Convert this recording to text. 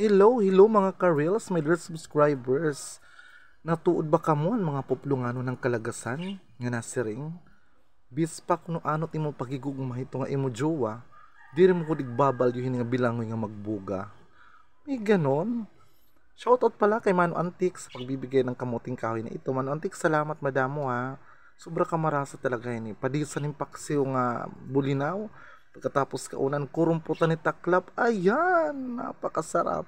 Hello, hello mga karils, my dear subscribers. Natuod ba kamon mga poplungano ng kalagasan nga nasiring? Bispak no ano timo mo pagigugma ito nga imo jowa, diri mo kudig babal yun nga bilangoy nga magbuga. May ganon. Shoutout pala kay Manu Antics sa pagbibigay ng kamuting kahoy na ito. Manu Antics, salamat madamo ha. Sobra kamarasa talaga yun eh. Padisan yung paksiw nga bulinaw Pagkatapos kaunan kurumputan ni Taklap, ayan, napakasarap.